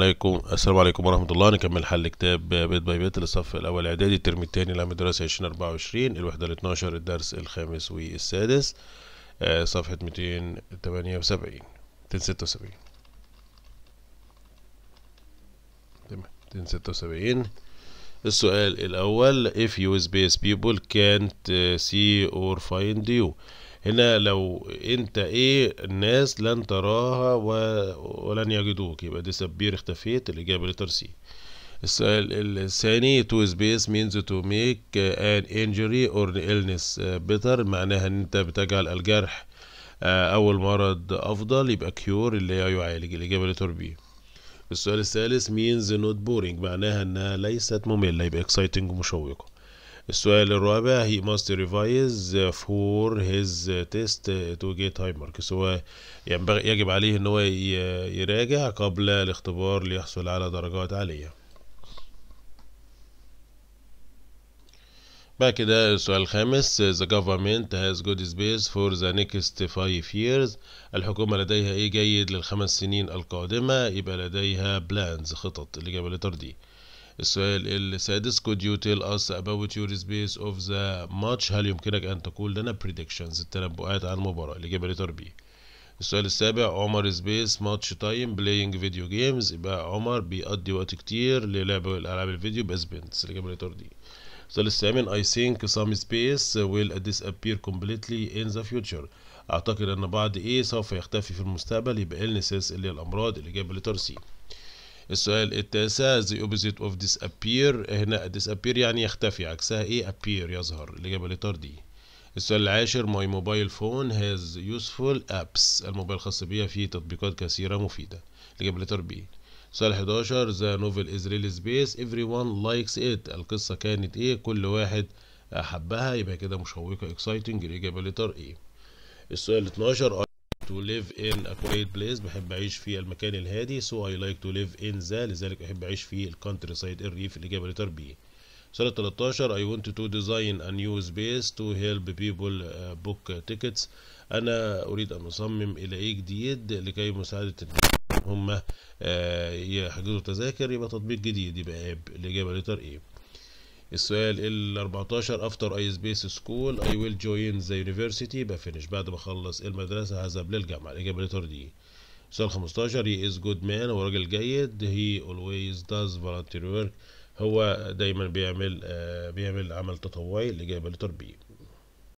عليكم السلام عليكم ورحمه الله نكمل حل كتاب بيت باي بيت للصف الاول اعدادي الترم الثاني لعام الدراسي 2024 الوحده ال 12 الدرس الخامس والسادس آه، صفحه 278 276 276 السؤال الاول if you space people can't آه، see or find you هنا لو انت ايه الناس لن تراها ولن يجدوك يبقى دي سبير اختفيت الاجابه لتر سي السؤال الثاني تو سبيس مينز تو ميك ان انجري اور illness بيتر معناها ان انت بتجعل الجرح آه، او المرض افضل يبقى كيور اللي هي يعالج الاجابه لتر بي السؤال الثالث means not boring معناها انها ليست مملة يبقى اكسايتنج ومشوقة السؤال الرابع he must revise for his test to get high marks هو ينبغي يجب عليه ان هو يراجع قبل الاختبار ليحصل على درجات عاليه بعد كده السؤال الخامس the government has good space for the next five years الحكومة لديها ايه جيد للخمس سنين القادمة يبقى لديها plans خطط الإجابة لتر دي السؤال السادس could you tell us about your space of the match هل يمكنك أن تقول لنا predictions التنبؤات عن المباراة الإجابة لتر بي السؤال السابع عمر سبيس ماتش تايم بلاينج فيديو جيمز يبقى عمر بيقضي وقت كتير للعب الالعاب الفيديو باسبنتس الإجابة لتر دي السؤال الثامن I think some space will disappear completely in the future أعتقد أن بعض إيه سوف يختفي في المستقبل يبقى illnesses اللي هي الأمراض الإجابة لتر سي السؤال التاسع the opposite of disappear هنا disappear يعني يختفي عكسها ايه appear يظهر الإجابة لتر دي السؤال العاشر my mobile phone has useful apps الموبايل الخاص بيا فيه تطبيقات كثيرة مفيدة الإجابة لتر بي سؤال 11 the novel is really space everyone likes it القصة كانت ايه كل واحد حبها يبقى كده مشوقة exciting الإجابة لتر ايه السؤال 12 to live in a quiet place بحب أعيش في المكان الهادي so I like to live in the لذلك أحب أعيش في الكونتري سايد الريف الإجابة لتر بي سنة 13 I want to design a new space to help people uh, book tickets أنا أريد أن أصمم إلى إيه جديد لكي مساعدة هم uh، يحجزوا تذاكر يبقى تطبيق جديد يبقى اب الإجابة لتر إيه السؤال ال 14 افتر اي سبيس سكول اي ويل جوين ذا يونيفرسيتي بفنش بعد ما اخلص المدرسه هذهب للجامعه الاجابه لتر دي سؤال 15 هي از جود مان هو راجل جيد هي اولويز داز فولنتير ورك هو دايما بيعمل آه بيعمل عمل تطوعي الاجابه لتر بي